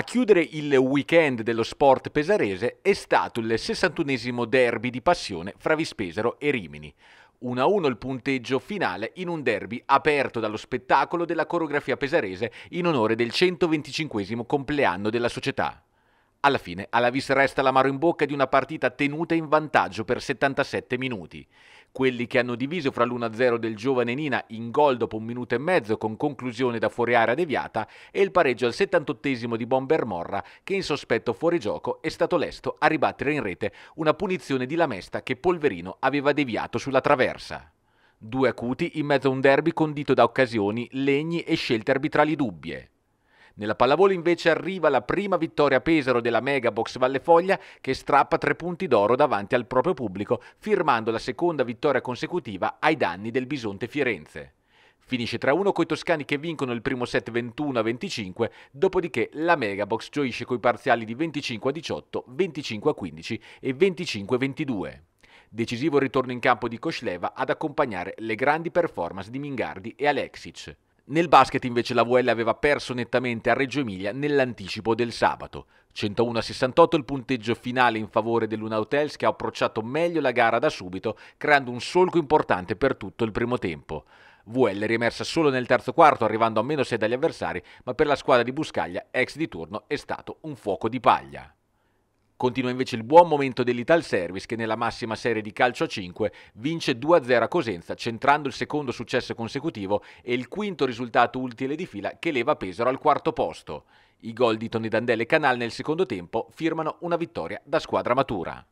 A chiudere il weekend dello sport pesarese è stato il 61esimo derby di passione fra Vispesaro e Rimini. 1-1 il punteggio finale in un derby aperto dallo spettacolo della coreografia pesarese in onore del 125 compleanno della società. Alla fine, alla resta l'amaro in bocca di una partita tenuta in vantaggio per 77 minuti. Quelli che hanno diviso fra l'1-0 del giovane Nina in gol dopo un minuto e mezzo con conclusione da fuori area deviata e il pareggio al 78 di Bomber Morra che in sospetto fuori gioco è stato lesto a ribattere in rete una punizione di Lamesta che Polverino aveva deviato sulla traversa. Due acuti in mezzo a un derby condito da occasioni, legni e scelte arbitrali dubbie. Nella pallavolo invece arriva la prima vittoria a Pesaro della Megabox Vallefoglia che strappa tre punti d'oro davanti al proprio pubblico, firmando la seconda vittoria consecutiva ai danni del Bisonte Firenze. Finisce 3-1 coi toscani che vincono il primo set 21-25, dopodiché la Megabox gioisce coi parziali di 25-18, 25-15 e 25-22. Decisivo ritorno in campo di Kosleva ad accompagnare le grandi performance di Mingardi e Alexic. Nel basket invece la VL aveva perso nettamente a Reggio Emilia nell'anticipo del sabato. 101 a 68 il punteggio finale in favore dell'Una Hotels che ha approcciato meglio la gara da subito, creando un solco importante per tutto il primo tempo. VL riemersa solo nel terzo quarto, arrivando a meno 6 dagli avversari, ma per la squadra di Buscaglia, ex di turno, è stato un fuoco di paglia. Continua invece il buon momento dell'Ital Service che nella massima serie di calcio a 5 vince 2-0 a Cosenza, centrando il secondo successo consecutivo e il quinto risultato utile di fila che leva Pesaro al quarto posto. I gol di Tony Dandelle e Canal nel secondo tempo firmano una vittoria da squadra matura.